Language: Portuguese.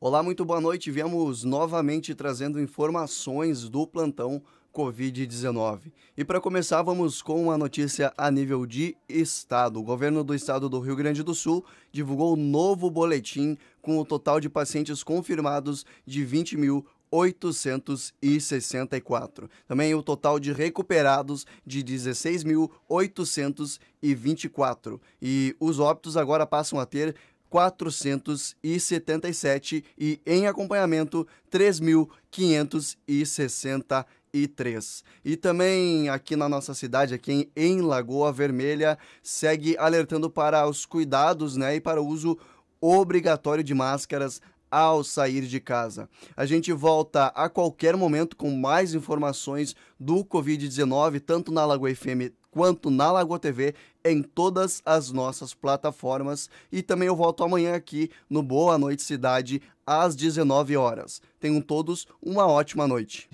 Olá, muito boa noite. Viemos novamente trazendo informações do plantão Covid-19. E para começar, vamos com uma notícia a nível de estado. O governo do estado do Rio Grande do Sul divulgou um novo boletim com o total de pacientes confirmados de 20 mil 864. Também o total de recuperados de 16.824. E os óbitos agora passam a ter 477 e em acompanhamento 3563. e E também aqui na nossa cidade, aqui em Lagoa Vermelha, segue alertando para os cuidados né, e para o uso obrigatório de máscaras ao sair de casa. A gente volta a qualquer momento com mais informações do Covid-19, tanto na Lagoa FM quanto na Lagoa TV em todas as nossas plataformas. E também eu volto amanhã aqui no Boa Noite Cidade às 19 horas. Tenham todos uma ótima noite.